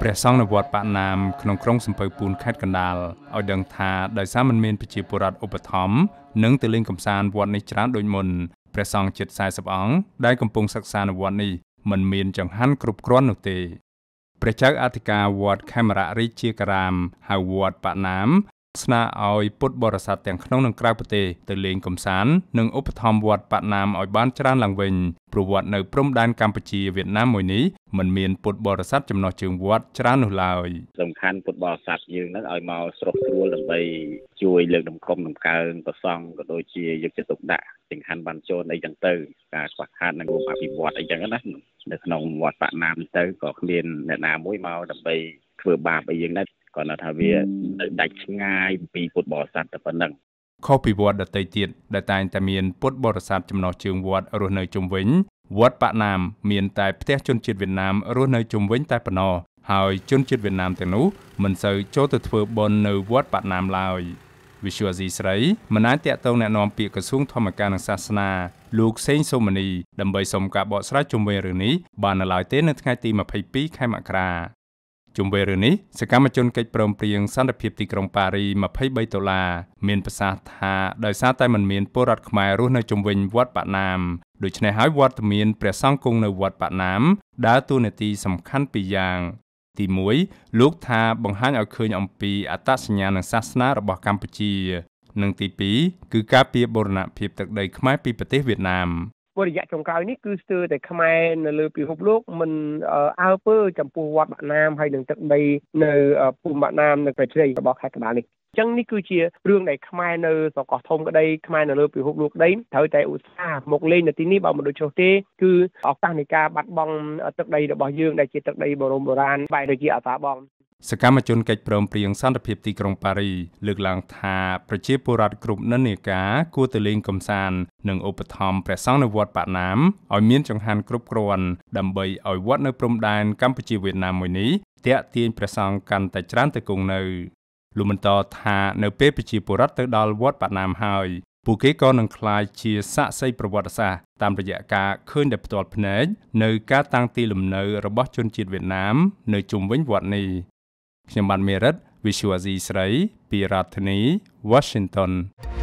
ព្រះសង្ឃនៅវត្តបាណាមក្នុងក្រុងសំពៅពូនខេត្តកណ្ដាលឲ្យដឹងថាដោយសារមិនមានប្រជាពលរដ្ឋឧបត្ថម្ភនិងទៅលេងកំសាន្តវត្តនេះច្រើនដូចមុនព្រះសង្ឃជិត40អង្គដែលកំពុងសិក្សានៅវត្តនេះមិនមានចង្ហាន់គ្រប់គ្រាន់នោះទេព្រះចៅអធិការវត្តខេមរៈរាជាការរាមហៅវត្តបាណាមស្នើឲ្យពុទ្ធបរិស័ទទាំងក្នុងនិងក្រៅប្រទេសទៅលេងកម្សាន្តនិងឧបត្ថម្ភវត្តបាណាមឲ្យបានច្រើនឡើងវិញព្រោះវត្តនៅព្រំដែនកម្ពុជាវៀតណាមមួយនេះมันមានពុទ្ធបរិស័ទចំណោះជើងវត្តច្រើននោះឡើយសំខាន់ពុទ្ធបរិស័ទយើងហ្នឹងឲ្យមកស្រុកស្រួលដើម្បី ជួយលើកដំណំដំកើងប្រសង់ក៏ដូចជាយកចិត្តទុកដាក់ចង្ហាន់បានចូលអីចឹងទៅការខ្វះខាតនឹងរួមអភិវឌ្ឍអីចឹងណានៅក្នុងវត្តបាណាមទៅក៏គ្មានអ្នកណាមួយមកដើម្បីធ្វើបាបអីយ៉ាងណាគាត់ថាវាដាច់ឆ្ងាយពីពុទ្ធបរិស័ទតែប៉ុណ្ណឹងខុសពីវត្តដតីទៀតដែលតែងតែមានពុទ្ធបរិស័ទចំណោះជើងវត្តរស់នៅជុំវិញវត្តបាក់ណាមមានតែផ្ទះជនជាតិវៀតណាមរស់នៅជុំវិញ តែប៉ុណ្ណោះហើយជនជាតិវៀតណាមទាំងនោះមិនសូវចូលទៅធ្វើបុណ្យនៅវត្តបាក់ណាមឡើយវិសុវអាស៊ីស្រីមិនអាចតាក់ទងแนะនាំពាក្យក្រសួងធម្មការនិងសាសនា លោកសេងសូម៉ានីដើម្បីសុំការបកស្រាយជុំវិញរឿងនេះបាននៅឡើយទេនៅថ្ងៃទី22ខែមករាជុំវិញរឿងនេះសកម្មជនកិច្ចព្រមព្រៀងសន្តិភាពទីក្រុងប៉ារី23ដុល្លារមានប្រសាសន៍ថាដោយសារតែមិនមានពលរដ្ឋខ្មែររស់នៅជុំវិញវត្តបាណាមដូច្នេះហើយវត្តមានព្រះសង្ឃគង់នៅវត្តបាណាមដើរតួនាទីសំខាន់ពីរយ៉ាងទី1លោកថា បង្ហាញឲ្យឃើញអំពីអត្តសញ្ញាណនិងសាសនារបស់កម្ពុជា និងទី2គឺការពៀបបរណភាពទឹកដីខ្មែរពីប្រទេសវៀតណាមព្រោះរយៈចុងក្រោយនេះគឺស្ទើរតែខ្មែរនៅលើពិភពលោកមិនអើពើចំពោះវត្តបាក់ណាមហើយនឹងទឹកដីនៅភូមិបាក់ណាមនៅប្រជ្រៃរបស់ខេត្តកណ្ដាលនេះចឹងនេះគឺជារឿងដែលខ្មែរនៅស្រុកកោះធំក្តីខ្មែរនៅលើពិភពលោកក្តីត្រូវតែឧស្សាហ៍មកលេងនៅទីនេះបើមិនដូច្នោះទេគឺឱកាសនៃការបាត់បង់ទឹកដីរបស់យើងដែលជាទឹកដីបរមបុរាណបែរទៅជាអសាបងសកម្មជនកិច្ចព្រមព្រៀងសន្តិភាពទីក្រុងប៉ារី លើកឡើងថាប្រជាពលរដ្ឋគ្រប់និន្នាការគួរទៅលេងកំសាន្តនិងឧបត្ថម្ភព្រះសង្ឃនៅវត្តបាណាមឲ្យមានចង្ហាន់គ្រប់គ្រាន់ដើម្បីឲ្យវត្តនៅព្រំដែនកម្ពុជាវៀតណាមមួយនេះតាក់ទាញព្រះសង្ឃកាន់តែច្រើនទៅគង់នៅលោកបន្តថានៅពេលប្រជាពលរដ្ឋទៅដល់វត្តបាណាមហើយពួកគេក៏នឹងក្លាយជាសាក្សីប្រវត្តិសាស្ត្រតាមរយៈការឃើញដោយផ្ទាល់ភ្នែកនៅការតាំងទីលំនៅរបស់ជនជាតិវៀតណាមនៅជុំវិញវត្តនេះខ្ញុំបានមេរិត Visualis ស្រីពីរដ្ឋធានី Washington